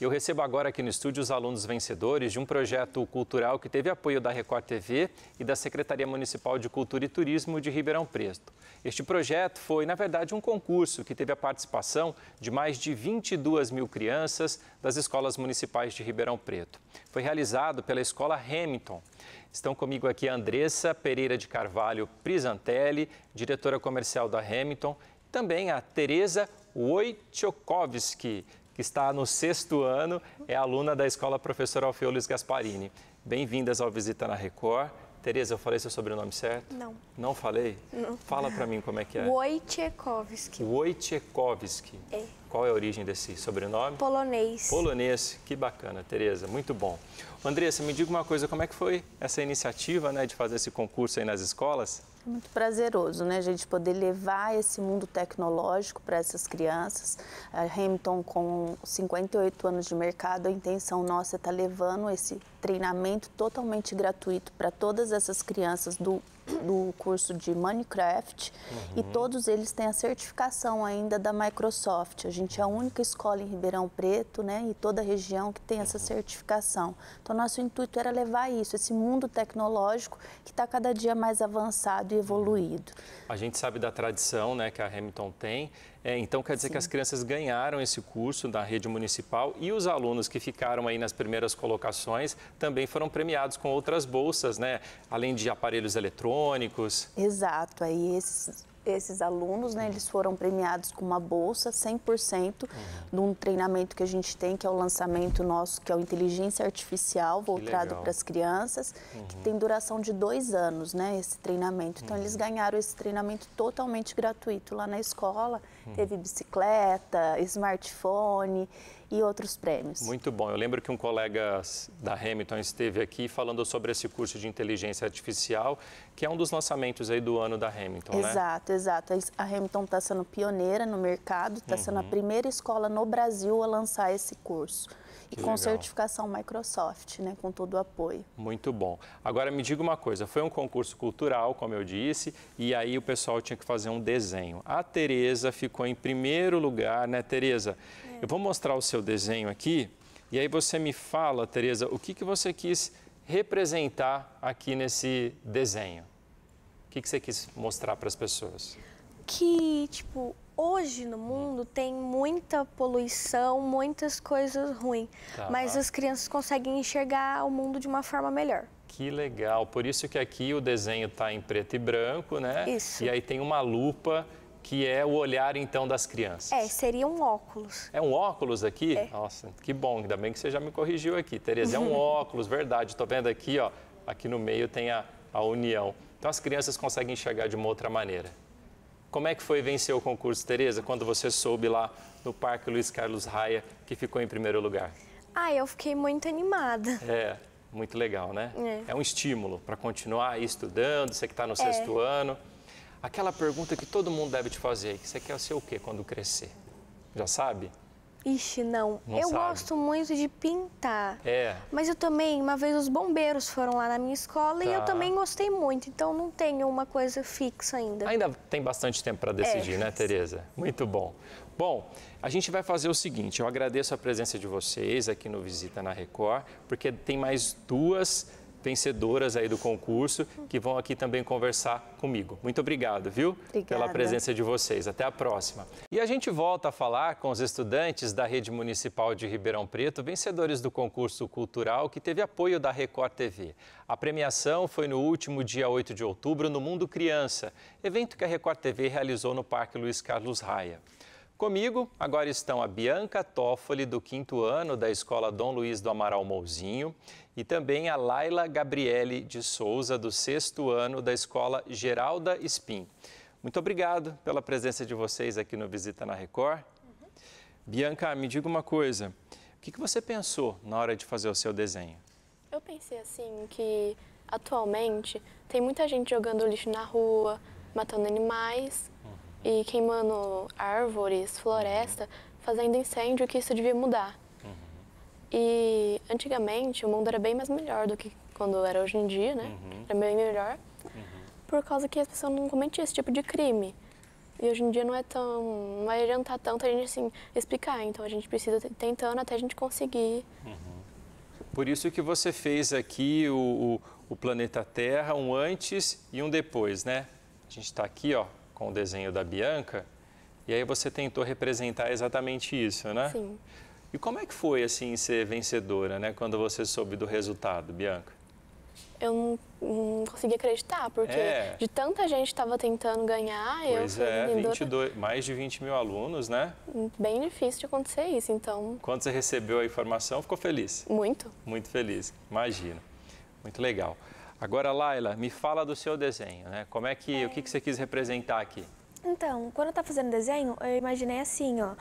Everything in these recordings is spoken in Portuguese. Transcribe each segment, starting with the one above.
Eu recebo agora aqui no estúdio os alunos vencedores de um projeto cultural que teve apoio da Record TV e da Secretaria Municipal de Cultura e Turismo de Ribeirão Preto. Este projeto foi, na verdade, um concurso que teve a participação de mais de 22 mil crianças das escolas municipais de Ribeirão Preto. Foi realizado pela Escola Hamilton. Estão comigo aqui a Andressa Pereira de Carvalho Prisantelli, diretora comercial da Hamilton, também a Tereza Wojciechowski, está no sexto ano, é aluna da escola professora Alfeulis Gasparini. Bem-vindas ao Visita na Record. Tereza, eu falei seu sobrenome certo? Não. Não falei? Não. Fala para mim como é que é. Wojciechowski. Wojciechowski. É. Qual é a origem desse sobrenome? Polonês. Polonês, que bacana, Tereza, muito bom. Andressa, me diga uma coisa, como é que foi essa iniciativa né, de fazer esse concurso aí nas escolas? É muito prazeroso, né, a gente poder levar esse mundo tecnológico para essas crianças. A Hamilton, com 58 anos de mercado, a intenção nossa é estar tá levando esse treinamento totalmente gratuito para todas essas crianças do do curso de Minecraft uhum. e todos eles têm a certificação ainda da Microsoft. A gente é a única escola em Ribeirão Preto, né, e toda a região que tem essa uhum. certificação. Então nosso intuito era levar isso, esse mundo tecnológico que está cada dia mais avançado e evoluído. A gente sabe da tradição, né, que a Hamilton tem é, então, quer dizer Sim. que as crianças ganharam esse curso da rede municipal e os alunos que ficaram aí nas primeiras colocações também foram premiados com outras bolsas, né? Além de aparelhos eletrônicos. Exato. Aí esses esses alunos, né, eles foram premiados com uma bolsa 100% uhum. num treinamento que a gente tem, que é o lançamento nosso, que é o Inteligência Artificial, voltado para as crianças, uhum. que tem duração de dois anos, né, esse treinamento. Então, uhum. eles ganharam esse treinamento totalmente gratuito lá na escola. Uhum. Teve bicicleta, smartphone, e outros prêmios. Muito bom. Eu lembro que um colega da Hamilton esteve aqui falando sobre esse curso de inteligência artificial, que é um dos lançamentos aí do ano da Hamilton, Exato, né? exato. A Hamilton está sendo pioneira no mercado, está uhum. sendo a uhum. primeira escola no Brasil a lançar esse curso. E que com legal. certificação Microsoft, né, com todo o apoio. Muito bom. Agora me diga uma coisa, foi um concurso cultural, como eu disse, e aí o pessoal tinha que fazer um desenho. A Tereza ficou em primeiro lugar, né, Tereza? Eu vou mostrar o seu desenho aqui e aí você me fala, Tereza, o que, que você quis representar aqui nesse desenho? O que, que você quis mostrar para as pessoas? Que, tipo, hoje no mundo tem muita poluição, muitas coisas ruins, tá. mas as crianças conseguem enxergar o mundo de uma forma melhor. Que legal. Por isso que aqui o desenho está em preto e branco, né? Isso. E aí tem uma lupa que é o olhar então das crianças. É, seria um óculos. É um óculos aqui? É. Nossa, que bom, ainda bem que você já me corrigiu aqui, Tereza. É um óculos, verdade. Estou vendo aqui, ó, aqui no meio tem a, a união. Então as crianças conseguem enxergar de uma outra maneira. Como é que foi vencer o concurso, Tereza, quando você soube lá no Parque Luiz Carlos Raia que ficou em primeiro lugar? Ah, eu fiquei muito animada. É, muito legal, né? É, é um estímulo para continuar estudando, você que está no é. sexto ano. Aquela pergunta que todo mundo deve te fazer, que você quer ser o quê quando crescer? Já sabe? Ixi, não. não eu sabe. gosto muito de pintar. É. Mas eu também, uma vez os bombeiros foram lá na minha escola tá. e eu tá. também gostei muito, então não tenho uma coisa fixa ainda. Ainda tem bastante tempo para decidir, é. né, Tereza? Muito bom. Bom, a gente vai fazer o seguinte, eu agradeço a presença de vocês aqui no Visita na Record, porque tem mais duas vencedoras aí do concurso, que vão aqui também conversar comigo. Muito obrigado, viu? Obrigada. Pela presença de vocês. Até a próxima. E a gente volta a falar com os estudantes da Rede Municipal de Ribeirão Preto, vencedores do concurso cultural que teve apoio da Record TV. A premiação foi no último dia 8 de outubro no Mundo Criança, evento que a Record TV realizou no Parque Luiz Carlos Raia. Comigo agora estão a Bianca Toffoli, do quinto ano da Escola Dom Luiz do Amaral Mouzinho, e também a Laila Gabriele de Souza, do sexto ano da Escola Geralda Espim. Muito obrigado pela presença de vocês aqui no Visita na Record. Uhum. Bianca, me diga uma coisa, o que você pensou na hora de fazer o seu desenho? Eu pensei assim que atualmente tem muita gente jogando lixo na rua, matando animais e queimando árvores, floresta, fazendo incêndio, que isso devia mudar. Uhum. E antigamente o mundo era bem mais melhor do que quando era hoje em dia, né? Uhum. Era bem melhor, uhum. por causa que as pessoas não cometiam esse tipo de crime. E hoje em dia não é tão. não vai adiantar tanto a gente assim, explicar. Então a gente precisa tentando até a gente conseguir. Uhum. Por isso que você fez aqui o, o, o planeta Terra, um antes e um depois, né? A gente está aqui, ó, com o desenho da Bianca, e aí você tentou representar exatamente isso, né? Sim. E como é que foi, assim, ser vencedora, né? Quando você soube do resultado, Bianca? Eu não, não conseguia acreditar, porque é. de tanta gente estava tentando ganhar, pois eu é, 22, mais de 20 mil alunos, né? Hum, bem difícil de acontecer isso, então... Quando você recebeu a informação, ficou feliz? Muito. Muito feliz, Imagina. Muito legal. Agora, Laila, me fala do seu desenho, né? Como é que, é. o que, que você quis representar aqui? Então, quando eu estava fazendo desenho, eu imaginei assim, ó.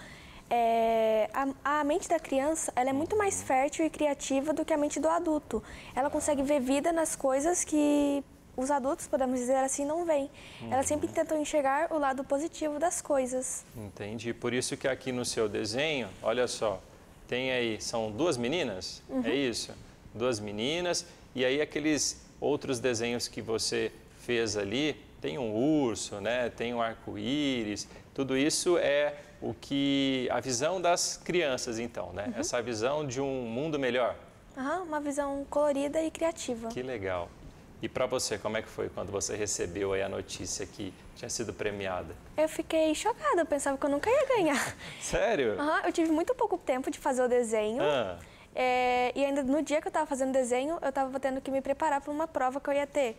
É, a, a, mente da criança ela é muito mais uhum. fértil e criativa do que a mente do adulto. Ela consegue ver vida nas coisas que os adultos, podemos dizer assim, não veem. Uhum. sempre tenta enxergar o lado positivo das coisas. Entendi. Por isso que aqui no seu desenho, olha só, tem aí, são duas meninas, é uhum. é isso? Duas meninas, e aí aqueles outros desenhos que você fez ali, tem um urso, né? tem um arco-íris, tudo isso é o que a visão das crianças então, né? Uhum. Essa visão de um mundo melhor. Uhum, uma visão colorida e criativa. Que legal. E para você, como é que foi quando você recebeu a notícia que tinha sido premiada? Eu fiquei chocada, eu pensava que eu nunca ia ganhar. Sério? Uhum, eu tive muito pouco tempo de fazer o desenho. Ah. É, e ainda no dia que eu estava fazendo desenho, eu estava tendo que me preparar para uma prova que eu ia ter.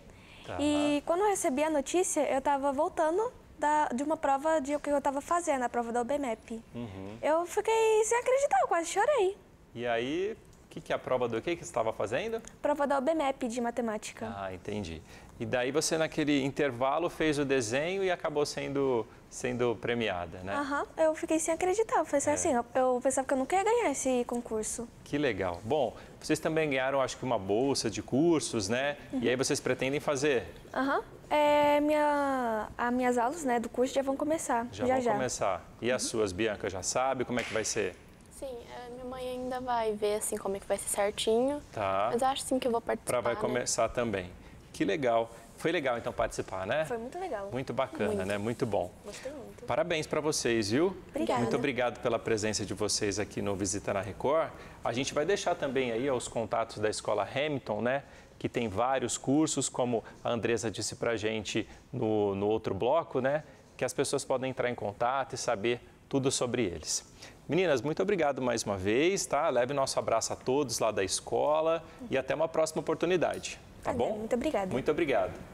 Tá. E quando eu recebi a notícia, eu estava voltando da, de uma prova de o que eu estava fazendo, a prova da UBMEP. Uhum. Eu fiquei sem acreditar, eu quase chorei. E aí, que, que é a prova do que que estava fazendo? Prova da OBMEP de matemática. Ah, entendi. E daí você naquele intervalo fez o desenho e acabou sendo sendo premiada, né? Aham, eu fiquei sem acreditar. Foi é. assim, eu, pensava que eu não queria ganhar esse concurso. Que legal. Bom, vocês também ganharam, acho que uma bolsa de cursos, né? Uhum. E aí vocês pretendem fazer? Aham. É, minha, as minhas aulas né, do curso já vão começar. Já, já vão já. começar. E uhum. as suas, Bianca, já sabe como é que vai ser? Sim, eh, minha mãe ainda vai ver assim como é que vai ser certinho. Tá. Mas eu acho sim que eu vou participar. Para vai né? começar também. Que legal. Foi legal então participar, né? Foi muito legal. Muito bacana, muito. né? Muito bom. Gostei muito. Parabéns para vocês, viu? Obrigada. Muito obrigado pela presença de vocês aqui no Visita na Record. A gente vai deixar também aí os contatos da escola Hamilton, né? Que tem vários cursos, como a Andresa disse para gente no, no outro bloco, né? Que as pessoas podem entrar em contato e saber tudo sobre eles. Meninas, muito obrigado mais uma vez, tá? Leve nosso abraço a todos lá da escola e até uma próxima oportunidade, tá, tá bom? Muito obrigada. Muito obrigado.